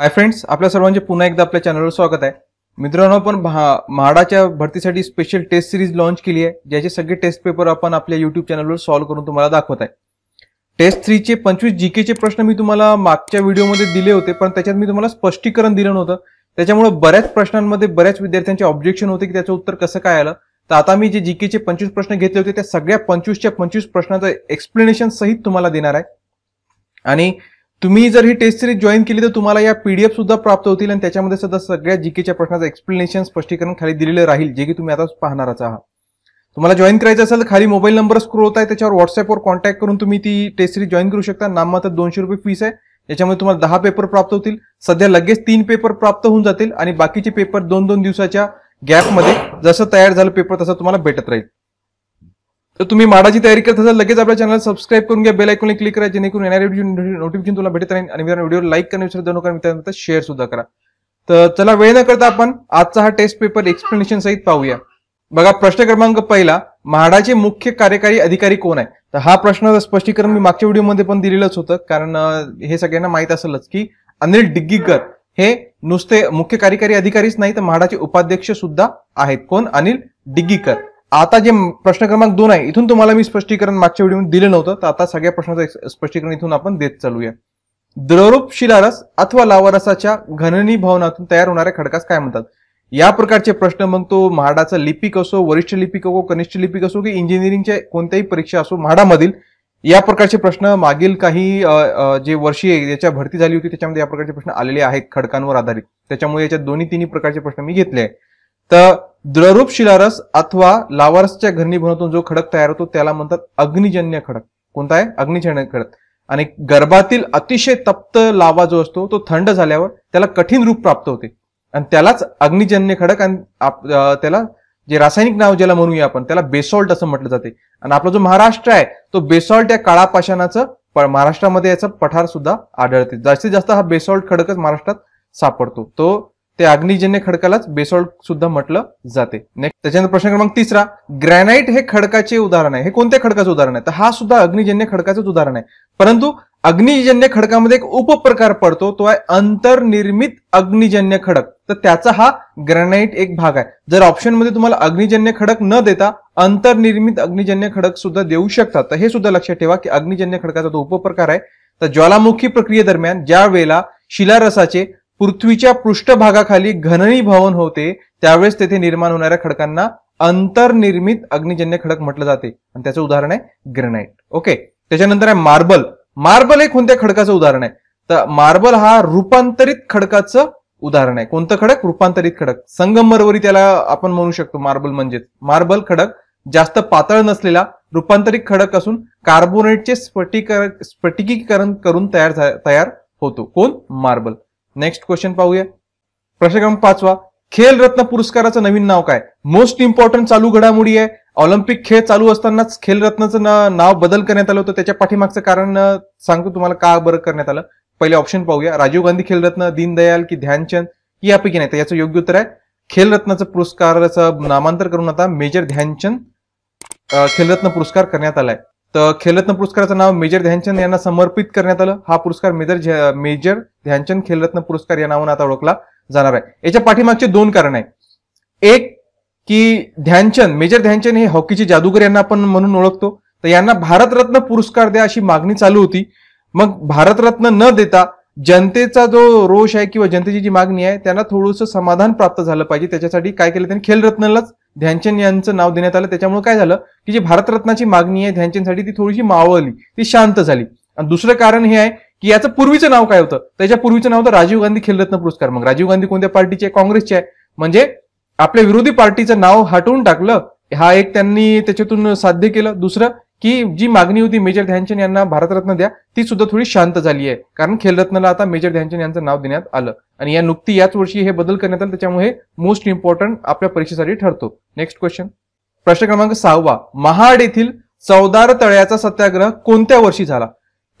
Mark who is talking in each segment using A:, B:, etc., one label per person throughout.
A: hi friends आपल्या सर्वांचे पुन्हा एकदा आपल्या चॅनलवर स्वागत आहे मित्रांनो आपण म्हाडाच्या भरतीसाठी स्पेशल टेस्ट सिरीज लॉन्च केली आहे ज्याचे सगळे टेस्ट पेपर आपण आपल्या युट्यूब चॅनलवर सॉल्व्ह करून तुम्हाला दाखवत आहे टेस्ट थ्रीचे पंचवीस जी केचे प्रश्न मी तुम्हाला मागच्या व्हिडिओमध्ये दिले होते पण त्याच्यात मी तुम्हाला स्पष्टीकरण दिलं नव्हतं त्याच्यामुळे बऱ्याच प्रश्नांमध्ये बऱ्याच विद्यार्थ्यांचे ऑब्जेक्शन होते की त्याचं उत्तर कसं काय आलं तर आता मी जे जी केचे पंचवीस प्रश्न घेतले होते त्या सगळ्या पंचवीसच्या पंचवीस प्रश्नाचं एक्सप्लेनेशन सहित तुम्हाला देणार आहे आणि तुम्ही जर ही टेस्ट सिरीज जॉईन केली तर तुम्हाला या पीडीएफ सुद्धा प्राप्त होतील आणि त्याच्यामध्ये सुद्धा सगळ्या जीकेच्या प्रश्नाचं एक्सप्लेनेशन स्पष्टीकरण खाली दिलेलं राहील जे की तुम्ही आता पाहणारच आहात तुम्हाला जॉईन करायचं असेल तर खाली मोबाईल नंबर स्क्रोल होत आहे त्याच्यावर व्हॉट्सअपवर कॉन्टॅक्ट करून तुम्ही ती टेस्ट सिरीज जॉईन करू शकता मात्र दोनशे रुपये फीस आहे याच्यामध्ये तुम्हाला दहा पेपर प्राप्त होतील सध्या लगेच तीन पेपर प्राप्त होऊन जातील आणि बाकीचे पेपर दोन दोन दिवसाच्या गॅपमध्ये जसं तयार झालं पेपर तसं तुम्हाला भेटत राहील तर तुम्ही माडाची तयारी करत असाल लगेच आपल्या चॅनल सबस्क्राईब करून घ्या बेल ऐकून क्लिक करा जेणेकरून येणारे नोटिफिकेशन तुला भेटत नाही आणि मित्रांनो व्हिडिओ लाईक करणे विसरत दोन मित्रांनो शेअर सुद्धा करा तर चला वेळ न करता आपण आजचा हा टेस्ट पेपर एक्सप्लेनेशन सहित पाहूया बघा प्रश्न क्रमांक पहिला म्हाडाचे मुख्य कार्यकारी अधिकारी कोण आहे तर हा प्रश्न स्पष्टीकरण मी मागच्या व्हिडिओमध्ये पण दिलेलंच होतं कारण हे सगळ्यांना माहित असेलच की अनिल डिग्गीकर हे नुसते मुख्य कार्यकारी अधिकारीच नाही तर म्हाडाचे उपाध्यक्ष सुद्धा आहेत कोण अनिल डिग्गीकर आता जे प्रश्न क्रमांक दोन आहे इथून तुम्हाला मी स्पष्टीकरण मागच्या व्हिडिओमध्ये दिलं नव्हतं तर आता सगळ्या प्रश्नाचं स्पष्टीकरण इथून आपण देत चालूया द्रवरूप शिलारस अथवा लावारसाच्या घननी भवनातून तयार होणाऱ्या खडकास काय म्हणतात या प्रकारचे प्रश्न मग तो म्हाडाचा लिपिक असो वरिष्ठ लिपिक असो कनिष्ठ लिपिक असो की इंजिनिअरिंगच्या कोणत्याही परीक्षा असो म्हाडामधील या प्रकारचे प्रश्न मागील काही जे वर्षी याच्या भरती झाली होती त्याच्यामध्ये या प्रकारचे प्रश्न आलेले आहेत खडकांवर आधारित त्याच्यामुळे याच्या दोन्ही तिन्ही प्रकारचे प्रश्न मी घेतले आहे तर द्रवरूप शिलारस अथवा लावारसच्या घरणीभरातून जो खडक तयार होतो त्याला म्हणतात अग्निजन्य खडक कोणता आहे अग्निजन्य खडक आणि गर्भातील अतिशय तप्त लावा जो असतो तो थंड झाल्यावर त्याला कठीण रूप प्राप्त होते आणि त्यालाच अग्निजन्य खडक आणि त्याला जे रासायनिक नाव ज्याला म्हणूया आपण त्याला बेसॉल्ट असं म्हटलं जाते आणि आपला जो महाराष्ट्र आहे तो बेसॉल्ट या काळा पाषाणाचं महाराष्ट्रामध्ये याचा पठार सुद्धा आढळते जास्तीत जास्त हा बेसॉल्ट खडकच महाराष्ट्रात सापडतो तो ते अग्निजन्य खडकालाच बेसॉल्ट सुद्धा म्हटलं जाते नेक्स्ट त्याच्यानंतर प्रश्न क्रमांक तिसरा ग्रॅनाईट हे खडकाचे उदाहरण आहे हे कोणत्या खडकाचं उदाहरण आहे तर हा सुद्धा अग्निजन्य खडकाचंच उदाहरण आहे परंतु अग्निजन्य खडकामध्ये एक उपप्रकार पडतो तो आहे अंतर्निर्मित अग्निजन्य खडक तर त्याचा हा ग्रॅनाईट एक भाग आहे जर ऑप्शनमध्ये तुम्हाला अग्निजन्य खडक न देता अंतर्निर्मित अग्निजन्य खडक सुद्धा देऊ शकतात तर हे सुद्धा लक्षात ठेवा की अग्निजन्य खडकाचा तो उपप्रकार आहे तर ज्वालामुखी प्रक्रियेदरम्यान ज्या वेळेला शिलारसाचे पृथ्वीच्या पृष्ठभागाखाली भवन होते त्यावेळेस तेथे निर्माण होणाऱ्या खडकांना अंतर्निर्मित अग्निजन्य खडक म्हटलं जाते आणि त्याचं उदाहरण आहे ग्रेनाईट ओके त्याच्यानंतर आहे मार्बल मार्बल हे कोणत्या खडकाचं उदाहरण आहे तर मार्बल हा रूपांतरित खडकाचं उदाहरण आहे कोणतं खडक रूपांतरित खडक संगमरवरी त्याला आपण म्हणू शकतो मार्बल म्हणजेच मार्बल खडक जास्त पातळ नसलेला रूपांतरित खडक असून कार्बोनेटचे स्फटिकीकरण करून तयार तयार होतो कोण मार्बल नेक्स्ट क्वेश्चन पाहूया प्रश्न क्रमांक पाचवा खेल रत्न पुरस्काराचं नवीन नाव काय मोस्ट इम्पॉर्टंट चालू घडामोडी आहे ऑलिम्पिक खेळ चालू असतानाच खेल नाव बदल करण्यात आलं होतं त्याच्या पाठीमागचं कारण सांगतो तुम्हाला का बरं करण्यात आलं पहिले ऑप्शन पाहूया राजीव गांधी खेलरत्न दीनदयाल की ध्यानचंद यापैकी नाही तर याचं योग्य उत्तर आहे खेलरत्नाचं पुरस्काराचं नामांतर करून आता मेजर ध्यानचंद खेलरत्न पुरस्कार करण्यात आलाय तर खेलरत्न पुरस्काराचं नाव मेजर ध्यानचंद यांना समर्पित करण्यात आलं हा पुरस्कार मेजर मेजर ध्यानचंद खेलरत्न पुरस्कार या नावानं आता ओळखला जाणार आहे याच्या पाठीमागचे दोन कारण आहे एक की ध्यानचंद मेजर ध्यानचंद हे हॉकीचे जादूगर यांना आपण म्हणून ओळखतो तर यांना भारतरत्न पुरस्कार द्या अशी मागणी चालू होती मग भारतरत्न न देता जनतेचा जो रोष आहे किंवा जनतेची जी मागणी आहे त्यांना थोडंसं समाधान प्राप्त झालं पाहिजे त्याच्यासाठी काय केलं त्यांनी खेलरत्नलाच ध्यानचंद यांचं नाव देण्यात आलं त्याच्यामुळे काय झालं की जी भारतरत्नाची मागणी आहे ध्यानचंदसाठी ती थोडीशी मावळली ती शांत झाली आणि दुसरं कारण हे आहे की याचं पूर्वीचं नाव काय होतं त्याच्या पूर्वीचं नाव होतं राजीव गांधी खेलरत्न पुरस्कार मग राजीव गांधी कोणत्या पार्टीचे काँग्रेसचे आहे म्हणजे आपल्या विरोधी पार्टीचं नाव हटवून टाकलं हा एक त्यांनी त्याच्यातून साध्य केलं दुसरं की जी मागणी होती मेजर ध्यानचंद यांना भारतरत्न द्या ती सुद्धा थोडी शांत झाली आहे कारण खेलरत्नला आता मेजर ध्यानचंद यांचं नाव देण्यात आलं आणि या नुकती याच वर्षी हे बदल करण्यात आले त्याच्यामुळे मोस्ट इम्पॉर्टंट आपल्या परीक्षेसाठी ठरतो नेक्स्ट क्वेश्चन प्रश्न क्रमांक सहावा महाड येथील चौदार तळ्याचा सत्याग्रह कोणत्या वर्षी झाला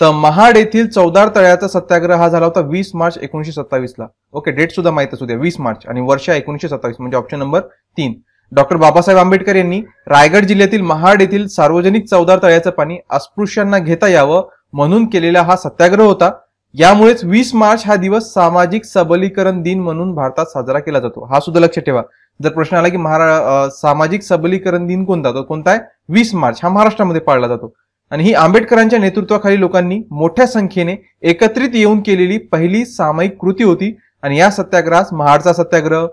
A: तर महाड येथील चौदार तळ्याचा सत्याग्रह हा झाला होता वीस मार्च एकोणीशे ला ओके डेट सुद्धा माहित असू द्या वीस मार्च आणि वर्ष एकोणीशे सत्तावीस म्हणजे ऑप्शन नंबर तीन डॉक्टर बाबासाहेब आंबेडकर यांनी रायगड जिल्ह्यातील महाड येथील सार्वजनिक चौदार तळ्याचं पाणी अस्पृश्यांना घेता यावं म्हणून केलेला हा सत्याग्रह होता यामुळेच वीस मार्च हा दिवस सामाजिक सबलीकरण दिन म्हणून भारतात साजरा केला जातो हा सुद्धा लक्षात ठेवा जर प्रश्न आला की महारा सामाजिक सबलीकरण दिन कोणता तो कोणता आहे वीस मार्च हा महाराष्ट्रामध्ये पाळला जातो आणि ही आंबेडकरांच्या नेतृत्वाखाली लोकांनी मोठ्या संख्येने एकत्रित येऊन केलेली पहिली सामायिक कृती होती आणि या सत्याग्रहास महाडचा सत्याग्रह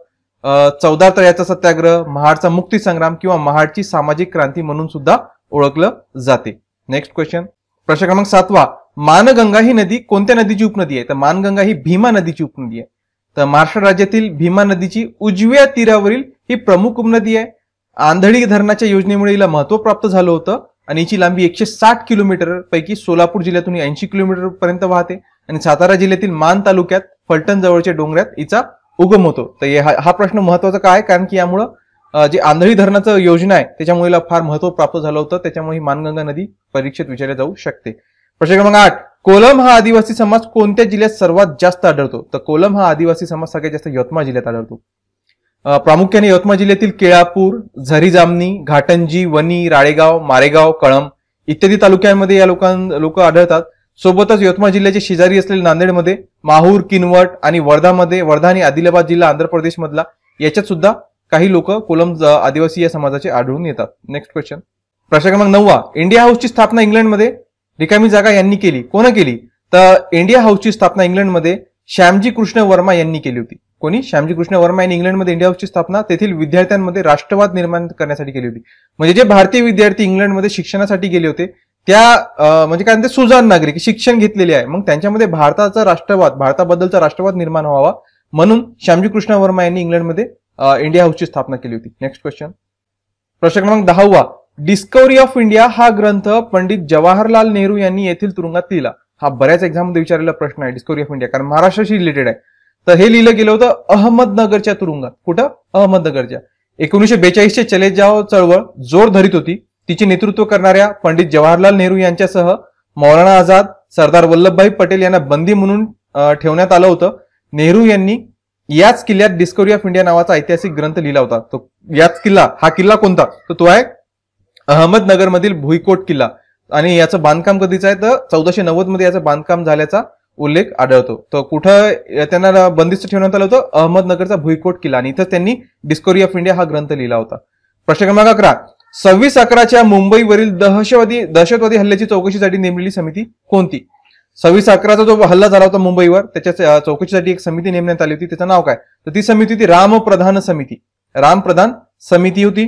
A: चौदा तळ्याचा सत्याग्रह महाडचा मुक्ती संग्राम किंवा महाडची सामाजिक क्रांती म्हणून सुद्धा ओळखलं जाते नेक्स्ट क्वेश्चन प्रश्न क्रमांक सातवा मानगंगा ही नदी कोणत्या नदीची उपनदी आहे तर मानगंगा ही भीमा नदीची उपनदी आहे तर महाराष्ट्र राज्यातील भीमा नदीची उजव्या तीरावरील ही प्रमुख उपनदी आहे आंधळी धरणाच्या योजनेमुळे हिला महत्व प्राप्त झालं होतं आणि हिची लांबी एकशे साठ किलोमीटर पैकी सोलापूर जिल्ह्यातून ऐंशी किलोमीटर पर्यंत वाहते आणि सातारा जिल्ह्यातील मान तालुक्यात फलटण जवळच्या डोंगरात हिचा उगम होतो तर हा हा प्रश्न महत्वाचा काय कारण की यामुळं जे आंधळी धरणाचं योजना आहे त्याच्यामुळे फार महत्व प्राप्त झालं होतं त्याच्यामुळे ही मानगंगा नदी परीक्षेत विचारली जाऊ शकते प्रश्न क्रमांक आठ कोलम हा आदिवासी समाज कोणत्या जिल्ह्यात सर्वात जास्त आढळतो तर कोलम हा आदिवासी समाज सगळ्यात जास्त यवतमाळ जिल्ह्यात आढळतो प्रामुख्याने यवतमाळ जिल्ह्यातील केळापूर झरी जामनी घाटंजी वनी राळेगाव मारेगाव कळंब इत्यादी तालुक्यांमध्ये या लोकां लोक आढळतात सोबतच यवतमाळ जिल्ह्याचे शेजारी असलेले नांदेडमध्ये माहूर किनवट आणि वर्धामध्ये वर्धा आणि आदिलाबाद जिल्हा आंध्र प्रदेशमधला याच्यात सुद्धा काही लोक कोलम आदिवासी या समाजाचे आढळून येतात नेक्स्ट क्वेश्चन प्रश्न क्रमांक नववा इंडिया हाऊसची स्थापना इंग्लंडमध्ये रिकामी जागा यांनी केली कोण केली तर इंडिया हाऊसची स्थापना इंग्लंडमध्ये श्यामजी कृष्ण वर्मा यांनी केली होती कोणी श्यामजी कृष्ण वर्मा यांनी इंग्लंडमध्ये इंडिया हाऊसची स्थापना तेथील विद्यार्थ्यांमध्ये राष्ट्रवाद निर्माण करण्यासाठी केली होती म्हणजे जे भारतीय विद्यार्थी इंग्लंडमध्ये शिक्षणासाठी गेले होते त्या म्हणजे काय म्हणते सुजान नागरिक शिक्षण घेतलेले आहे मग त्यांच्यामध्ये भारताचा राष्ट्रवाद भारताबद्दलचा राष्ट्रवाद निर्माण व्हावा म्हणून श्यामजी कृष्ण वर्मा यांनी इंग्लंडमध्ये इंडिया हाऊसची स्थापना केली होती नेक्स्ट क्वेश्चन प्रश्न क्रमांक दहावा डिस्कवरी ऑफ इंडिया हा ग्रंथ पंडित जवाहरलाल नेहरू यांनी येथील तुरुंगात लिहिला हा बऱ्याच एक्झाममध्ये विचारलेला प्रश्न आहे डिस्कवरी ऑफ इंडिया कारण महाराष्ट्राशी रिलेटेड आहे तर हे लिहिलं गेलं होतं अहमदनगरच्या तुरुंगात कुठं अहमदनगरच्या एकोणीसशे बेचाळीसच्या चले जाव चळवळ जोर धरीत होती तिचे नेतृत्व करणाऱ्या पंडित जवाहरलाल नेहरू यांच्यासह मौलाना आझाद सरदार वल्लभभाई पटेल यांना बंदी म्हणून ठेवण्यात आलं होतं नेहरू यांनी याच किल्ल्यात डिस्कवरी ऑफ इंडिया नावाचा ऐतिहासिक ग्रंथ लिहिला होता तो याच किल्ला हा किल्ला कोणता तर तो आहे अहमदनगर मधील भुईकोट किल्ला आणि याचं बांधकाम कधीचं आहे तर चौदाशे नव्वद मध्ये याचं बांधकाम झाल्याचा उल्लेख आढळतो तर कुठं त्यांना बंदिस्त ठेवण्यात आलं होतं अहमदनगरचा भुईकोट किल्ला आणि इथं त्यांनी डिस्कवरी ऑफ इंडिया हा ग्रंथ लिहिला होता प्रश्न क्रमांक अकरा सव्वीस अकराच्या मुंबईवरील दहशतवादी दहशतवादी हल्ल्याची चौकशीसाठी नेमलेली समिती कोणती सव्वीस अकराचा जो हल्ला झाला होता मुंबईवर त्याच्या चौकशीसाठी एक समिती नेमण्यात आली होती त्याचं नाव काय तर ती समिती होती रामप्रधान समिती रामप्रधान समिती होती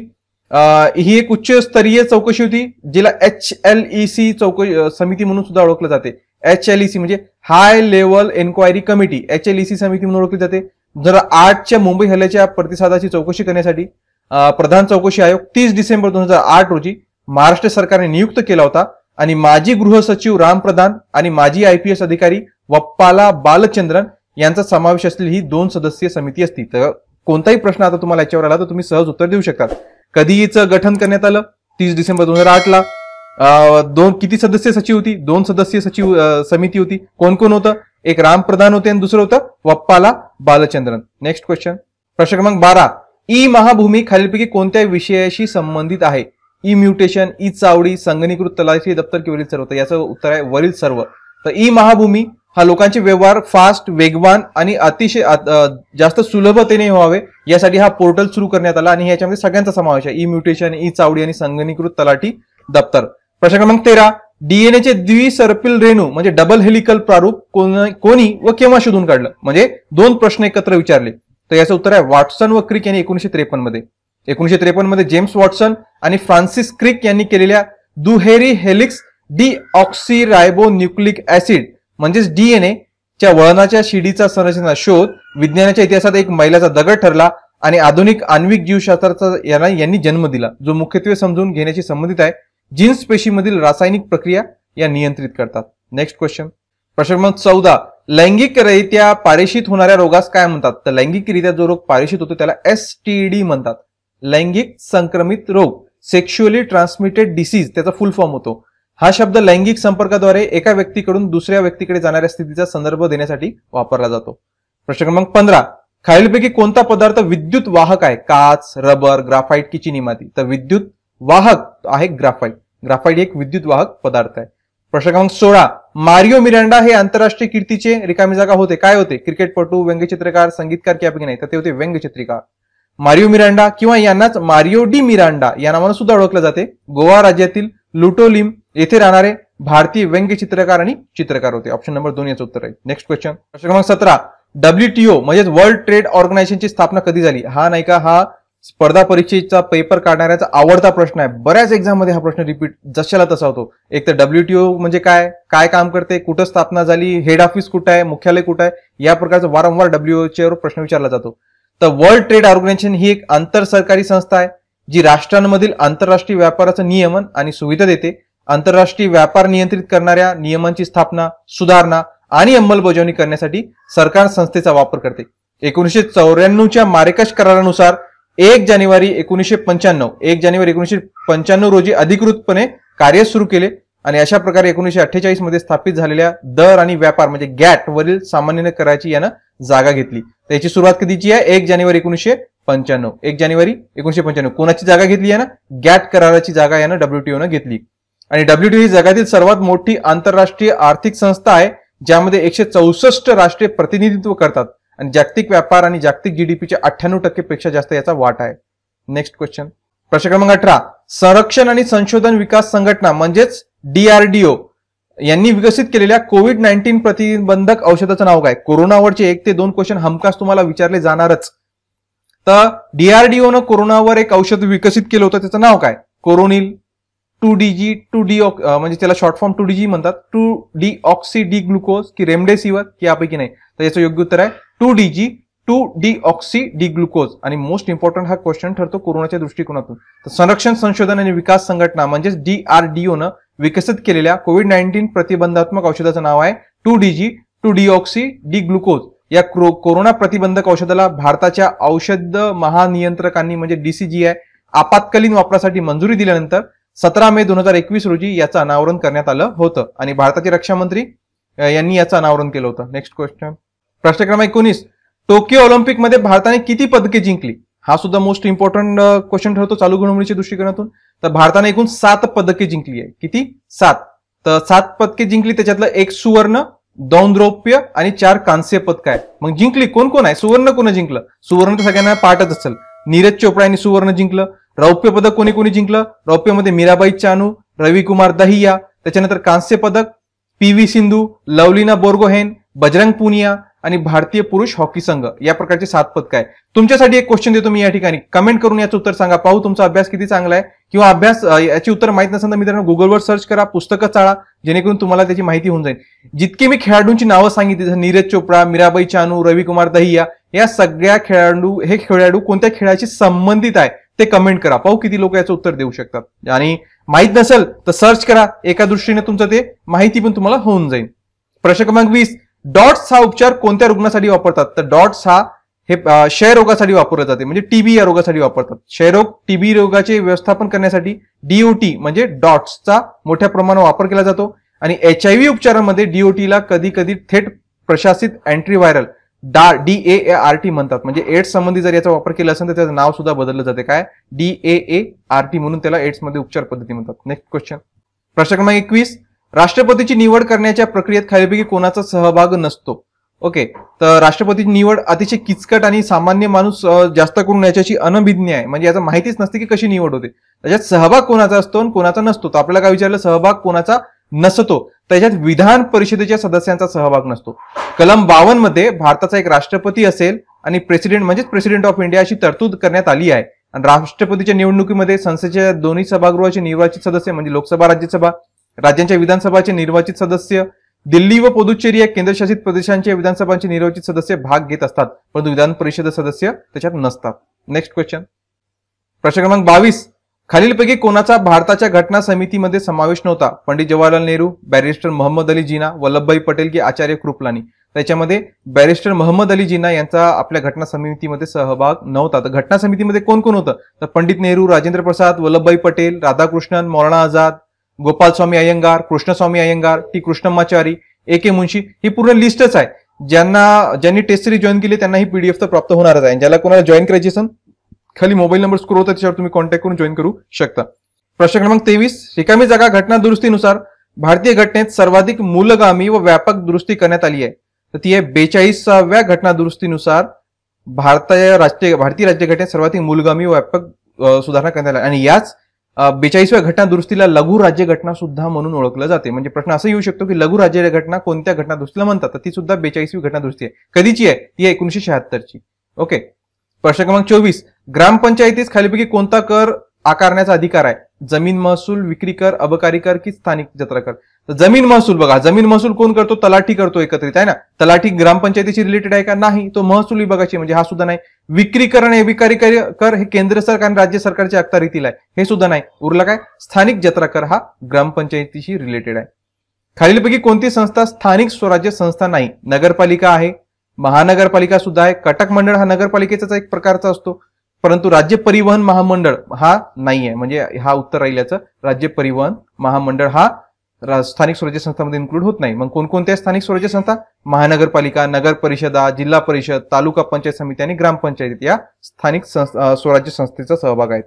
A: ही एक उच्चस्तरीय चौकशी होती जिला एच एल ई सी चौकशी समिती म्हणून सुद्धा ओळखलं जाते एच एल ई सी म्हणजे high level enquiry committee H L E C समिती म्हणून ओळखली जाते जर आठच्या मुंबई हल्ल्याच्या प्रतिसादाची चौकशी करण्यासाठी प्रधान चौकशी आयोग तीस डिसेंबर दोन हजार आठ रोजी महाराष्ट्र सरकारने नियुक्त केला होता आणि माजी गृह सचिव राम प्रधान आणि माजी एस अधिकारी वप्पाला बालचंद्रन यांचा समावेश असलेली ही दोन सदस्यीय समिती असती तर कोणताही प्रश्न आता तुम्हाला याच्यावर आला तर तुम्ही सहज उत्तर देऊ शकता कधीच गठन करण्यात आलं तीस डिसेंबर दोन हजार आठला दोन किती सदस्य सचिव होती दोन सदस्यीय सचिव समिती होती कोण कोण होतं एक राम प्रधान होते आणि दुसरं होतं वप्पाला बालचंद्रन नेक्स्ट क्वेश्चन प्रश्न क्रमांक बारा ई महाभूमी खालीलपैकी कोणत्या विषयाशी संबंधित आहे ई म्युटेशन ई चावडी संगणीकृत तलाठी दप्तर वरील सर्व याचं उत्तर आहे वरील सर्व तर ई महाभूमी हा लोकांचे व्यवहार फास्ट वेगवान आणि अतिशय जास्त सुलभतेने व्हावे यासाठी हा पोर्टल सुरू करण्यात आला आणि याच्यामध्ये सगळ्यांचा समावेश आहे ई म्युटेशन ई चावडी आणि संगणीकृत तलाठी दप्तर प्रश्न क्रमांक तेरा डीएनएचे द्विसर्पिल रेणू म्हणजे डबल हेलिकल प्रारूप कोणी व केव्हा शोधून काढलं म्हणजे दोन प्रश्न एकत्र विचारले तर याचं उत्तर आहे वॉटसन व क्रिक यांनी एकोणीशे त्रेपन्न मध्ये एकोणीशे त्रेपन्न मध्ये जेम्स वॉटसन आणि फ्रान्सिस क्रिक यांनी केलेल्या दुहेरी helix deoxyribo nucleic acid म्हणजेच डीएनए च्या वळणाच्या शिडीचा संरचना शोध विज्ञानाच्या इतिहासात एक मैलाचा दगड ठरला आणि आधुनिक आण्विक जीवशास्त्राचा याला यांनी जन्म दिला जो मुख्यत्वे समजून घेण्याशी संबंधित आहे जीन्स पेशीमधील रासायनिक प्रक्रिया या नियंत्रित करतात नेक्स्ट क्वेश्चन प्रश्न क्रमांक चौदा लैंगिकरित्या पारेषित होणाऱ्या रोगास काय म्हणतात तर लैंगिकरित्या जो रोग पारेषित होतो त्याला एस टी डी म्हणतात लैंगिक संक्रमित रोग सेक्शुअली ट्रान्समिटेड डिसीज त्याचा फुल फॉर्म होतो हा शब्द लैंगिक संपर्काद्वारे एका व्यक्तीकडून दुसऱ्या व्यक्तीकडे जाणाऱ्या स्थितीचा संदर्भ देण्यासाठी वापरला जातो प्रश्न क्रमांक पंधरा खालीलपैकी कोणता पदार्थ विद्युत वाहक आहे काच रबर ग्राफाईट किची तर विद्युत वाहक आहे ग्राफाईट ग्राफाईट एक विद्युत वाहक पदार्थ आहे प्रश्न क्रमांक सोळा मारिओ मिरांडा हे आंतरराष्ट्रीय कीर्तीचे रिकामी जागा होते काय होते क्रिकेटपटू व्यंगचित्रकार संगीतकार किंवा नाही तर ते होते व्यंगचित्रिकार मारिओ मिरांडा किंवा यांनाच मारिओ डी मिरांडा या नावानं सुद्धा ओळखलं जाते गोवा राज्यातील लुटोलिम येथे राहणारे भारतीय व्यंगचित्रकार आणि चित्रकार होते ऑप्शन नंबर दोन याचं उत्तर आहे नेक्स्ट क्वेश्चन प्रश्न क्रमांक सतरा डब्ल्यूटीओ म्हणजे वर्ल्ड ट्रेड ऑर्गनायझेशनची स्थापना कधी झाली हा नाही का हा स्पर्धा परीक्षेचा पेपर काढणाऱ्याचा आवडता प्रश्न आहे बऱ्याच एक्झाम मध्ये हा प्रश्न रिपीट जशाला तसा होतो एक तर डब्ल्यूटीओ म्हणजे काय काय काम करते कुठं स्थापना झाली हेड ऑफिस कुठं आहे मुख्यालय कुठं आहे या प्रकारचा वारंवार वर प्रश्न विचारला जातो तर वर्ल्ड ट्रेड ऑर्गनायझेशन ही एक आंतर सरकारी संस्था आहे जी राष्ट्रांमधील आंतरराष्ट्रीय व्यापाराचं नियमन आणि सुविधा देते आंतरराष्ट्रीय व्यापार नियंत्रित करणाऱ्या नियमांची स्थापना सुधारणा आणि अंमलबजावणी करण्यासाठी सरकार संस्थेचा वापर करते एकोणीसशे चौऱ्याण्णवच्या मारेकश करारानुसार एक जानेवारी एकोणीसशे पंच्याण्णव एक जानेवारी एकोणीसशे पंच्याण्णव रोजी अधिकृतपणे कार्य सुरू केले आणि अशा प्रकारे एकोणीसशे अठ्ठेचाळीस मध्ये स्थापित झालेल्या दर आणि व्यापार म्हणजे गॅट वरील सामान्य करायची यानं जागा घेतली त्याची सुरुवात कधीची आहे एक जानेवारी एकोणीसशे पंच्याण्णव एक जानेवारी एकोणीसशे पंच्याण्णव कोणाची जागा घेतली यानं गॅट कराराची जागा यानं डब्ल्यूटीओनं घेतली आणि डब्ल्यूटीओ ही जगातील सर्वात मोठी आंतरराष्ट्रीय आर्थिक संस्था आहे ज्यामध्ये एकशे चौसष्ट राष्ट्रीय प्रतिनिधित्व करतात आणि जागतिक व्यापार आणि जागतिक जीडीपीच्या अठ्ठ्याण्णव टक्केपेक्षा जास्त याचा वाट आहे नेक्स्ट क्वेश्चन प्रश्न क्रमांक अठरा संरक्षण आणि संशोधन विकास संघटना म्हणजेच डीआरडीओ यांनी विकसित केलेल्या कोविड नाईन्टीन प्रतिबंधक औषधाचं नाव काय कोरोनावरचे एक ते दोन क्वेश्चन हमखास तुम्हाला विचारले जाणारच तर डीआरडीओनं कोरोनावर एक औषध विकसित केलं होतं त्याचं नाव काय Coronil two DG two D म्हणजे त्याला शॉर्ट फॉर्म टू डीजी म्हणतात two deoxy D glucose की रेमडेसिवर की यापैकी नाही तर याचं योग्य उत्तर आहे two D G two deoxy D glucose आणि मोस्ट इम्पॉर्टंट हा क्वेश्चन ठरतो कोरोनाच्या दृष्टिकोनातून तर संरक्षण संशोधन आणि विकास संघटना म्हणजेच डी आर डी ओनं विकसित केलेल्या कोविड नाईन्टीन प्रतिबंधात्मक औषधाचं नाव आहे two D G two deoxy D glucose या कोरोना प्रतिबंधक औषधाला भारताच्या औषध महानियंत्रकांनी म्हणजे डीसीजीआय आपातकालीन वापरासाठी मंजुरी दिल्यानंतर सतरा मे दोन हजार एकवीस रोजी याचं अनावरण करण्यात आलं होतं आणि भारताचे रक्षामंत्री यांनी याचं अनावरण केलं होतं नेक्स्ट क्वेश्चन प्रश्न क्रमांक एकोणीस टोकियो ऑलिम्पिकमध्ये भारताने किती पदके जिंकली हा सुद्धा मोस्ट इम्पॉर्टंट क्वेश्चन ठरतो चालू घडामोडीच्या दृष्टिकोनातून तर भारताने एकूण सात पदके जिंकली आहे किती सात तर सात पदके जिंकली त्याच्यातलं एक सुवर्ण दोन द्रौप्य आणि चार कांस्य पदक आहे मग जिंकली कोण कोण आहे सुवर्ण कोण जिंकलं सुवर्ण तर सगळ्यांना पाठच असेल नीरज चोपडा यांनी सुवर्ण जिंकलं रौप्य पदक कोणी कोणी जिंकलं रौप्यमध्ये मीराबाई चानू रविकुमार दहिया त्याच्यानंतर कांस्य पदक पी व्ही सिंधू लवलीना बोर्गोहेन बजरंग पुनिया आणि भारतीय पुरुष हॉकी संघ या प्रकारचे सात पदक आहे तुमच्यासाठी एक क्वेश्चन देतो मी या ठिकाणी कमेंट करून याचं उत्तर सांगा पाहू तुमचा अभ्यास किती चांगला आहे किंवा अभ्यास याची उत्तर माहित नसेल तर मित्रांनो गुगलवर सर्च करा पुस्तकं चाळा जेणेकरून तुम्हाला त्याची माहिती होऊन जाईल जितकी मी खेळाडूंची नावं सांगितली जसं नीरज चोप्रा मीराबाई चानू रविकुमार दहिया या सगळ्या खेळाडू हे खेळाडू कोणत्या खेळाशी संबंधित आहे ते कमेंट करा पाहू किती लोक याचं उत्तर देऊ शकतात आणि माहीत नसेल तर सर्च करा एका दृष्टीने तुमचं ते माहिती पण तुम्हाला होऊन जाईल प्रश्न क्रमांक वीस डॉट्स हा उपचार कोणत्या रुग्णासाठी वापरतात तर डॉट्स हा हे क्षयरोगासाठी वापरला जाते म्हणजे टीबी या रोगासाठी वापरतात क्षयरोग टीबी रोगाचे व्यवस्थापन करण्यासाठी डीओटी म्हणजे डॉट्सचा मोठ्या प्रमाणात वापर केला जातो आणि एच आय व्ही उपचारामध्ये डीओटीला कधी कधी थेट प्रशासित अँटीव्हायरल डा डी ए आर टी म्हणतात म्हणजे एड्स संबंधी जर याचा वापर केला असेल तर त्याचं नाव सुद्धा बदललं जाते काय डी ए आर टी म्हणून त्याला एड्समध्ये उपचार पद्धती म्हणतात नेक्स्ट क्वेश्चन प्रश्न क्रमांक एकवीस राष्ट्रपतीची निवड करण्याच्या प्रक्रियेत खालीपैकी कोणाचा सहभाग नसतो ओके तर राष्ट्रपतीची निवड अतिशय किचकट आणि सामान्य माणूस जास्त करून याच्याशी अनभिज्ञ आहे म्हणजे याचं माहितीच नसते की कशी निवड होते त्याच्यात सहभाग कोणाचा असतो आणि कोणाचा नसतो तर आपल्याला काय विचारलं सहभाग कोणाचा नसतो त्याच्यात विधान परिषदेच्या सदस्यांचा सहभाग नसतो कलम बावन मध्ये भारताचा एक राष्ट्रपती असेल आणि प्रेसिडेंट म्हणजेच प्रेसिडेंट ऑफ इंडिया अशी तरतूद करण्यात आली आहे आणि राष्ट्रपतीच्या निवडणुकीमध्ये संसदेच्या दोन्ही सभागृहाचे निर्वाचित सदस्य म्हणजे लोकसभा राज्यसभा राज्यांच्या विधानसभाचे निर्वाचित सदस्य दिल्ली व पुदुच्चेरी या केंद्रशासित प्रदेशांचे विधानसभांचे निर्वाचित सदस्य भाग घेत असतात परंतु विधान परिषद सदस्य त्याच्यात नसतात नेक्स्ट क्वेश्चन प्रश्न क्रमांक बावीस खालीलपैकी कोणाचा भारताच्या घटना समितीमध्ये समावेश नव्हता पंडित जवाहरलाल नेहरू बॅरिस्टर मोहम्मद अली जिना वल्लभभाई पटेल की आचार्य कृपलानी त्याच्यामध्ये बॅरिस्टर मोहम्मद अली जिना यांचा आपल्या घटना समितीमध्ये सहभाग नव्हता तर घटना समितीमध्ये कोण कोण होतं तर Pandit Nehru Rajendra Prasad Vallabhbhai Patel Radhakrishnan Maulana Azad Gopalaswami Ayyangar Krishnaswami Ayyangar T Krishnamachari A K Munshi ही पूर्ण लिस्टच आहे ज्यांना ज्यांनी टेस्ट सिरीज जॉईन केली त्यांना ही पीडीएफ तर प्राप्त होणारच आहे ज्याला कोणाला जॉईन करायची असेल खाली मोबाईल नंबर स्क्रोल होता त्याच्यावर तुम्ही कॉन्टॅक्ट करून जॉईन करू शकता प्रश्न क्रमांक तेवीस रिकामी जागा घटना दुरुस्तीनुसार भारतीय घटनेत सर्वाधिक मूलगामी व व्यापक दुरुस्ती करण्यात आली आहे तर ती आहे बेचाळीसाव्या घटना दुरुस्तीनुसार भारतीय राष्ट्रीय भारतीय राज्यघटनेत सर्वाधिक मूलगामी व व्यापक सुधारणा करण्यात आली आणि याच बेचाळीसव्या घटना दुरुस्तीला लघु राज्य घटना सुद्धा म्हणून ओळखलं जाते म्हणजे प्रश्न असं येऊ शकतो की लघु राज्य घटना कोणत्या घटना दुरुस्तीला म्हणतात तर ती सुद्धा बेचाळीसवी घटना दुरुस्ती आहे कधीची आहे ती एकोणीशे एकोणीशे शहात्तरची ओके प्रश्न क्रमांक चोवीस ग्रामपंचायतीस खालीपैकी कोणता कर आकारण्याचा अधिकार आहे जमीन महसूल विक्री कर अबकारी कर की स्थानिक जत्रा कर तर जमीन महसूल बघा जमीन महसूल कोण करतो तलाठी करतो एकत्रित आहे ना तलाठी ग्रामपंचायतीशी रिलेटेड आहे का नाही तो महसूल विभागाची म्हणजे हा सुद्धा नाही विक्री आणि विकारी कर हे केंद्र सरकार आणि राज्य सरकारच्या अखत्यारीतील आहे हे सुद्धा नाही उरला काय स्थानिक जत्रा कर हा ग्रामपंचायतीशी रिलेटेड आहे खालीलपैकी कोणती संस्था स्थानिक स्वराज्य संस्था नाही नगरपालिका आहे महानगरपालिका सुद्धा आहे कटक मंडळ हा नगरपालिकेचाच एक प्रकारचा असतो परंतु राज्य परिवहन महामंडळ हा नाही आहे म्हणजे हा उत्तर राहिल्याचं राज्य परिवहन महामंडळ हा स्थानिक स्वराज्य संस्थांमध्ये इन्क्लूड होत नाही मग कोणकोणत्या स्थानिक स्वराज्य संस्था महानगरपालिका नगर परिषदा जिल्हा परिषद तालुका पंचायत समिती आणि ग्रामपंचायत या स्थानिक स्वराज्य संस्थेचा सहभाग आहे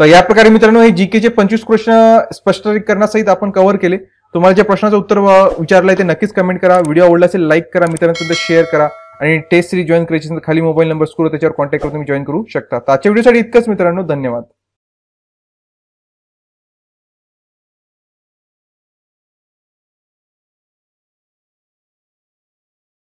A: तर या प्रकारे मित्रांनो हे जीके चे पंचवीस प्रश्न स्पष्टीकरणासहित आपण कव्हर केले तुम्हाला ज्या प्रश्नाचं उत्तर विचारलंय ते नक्कीच कमेंट करा व्हिडिओ आवडला असेल लाईक करा मित्रांपर्यंत शेअर करा आणि टेस्ट सिरीज जॉईन करायची खाली मोबाईल नंबर स्कूल त्याच्यावर कॉन्टॅक्ट करून तुम्ही जॉईन करू शकता आजच्या व्हिडिओसाठी इतकंच मित्रांनो धन्यवाद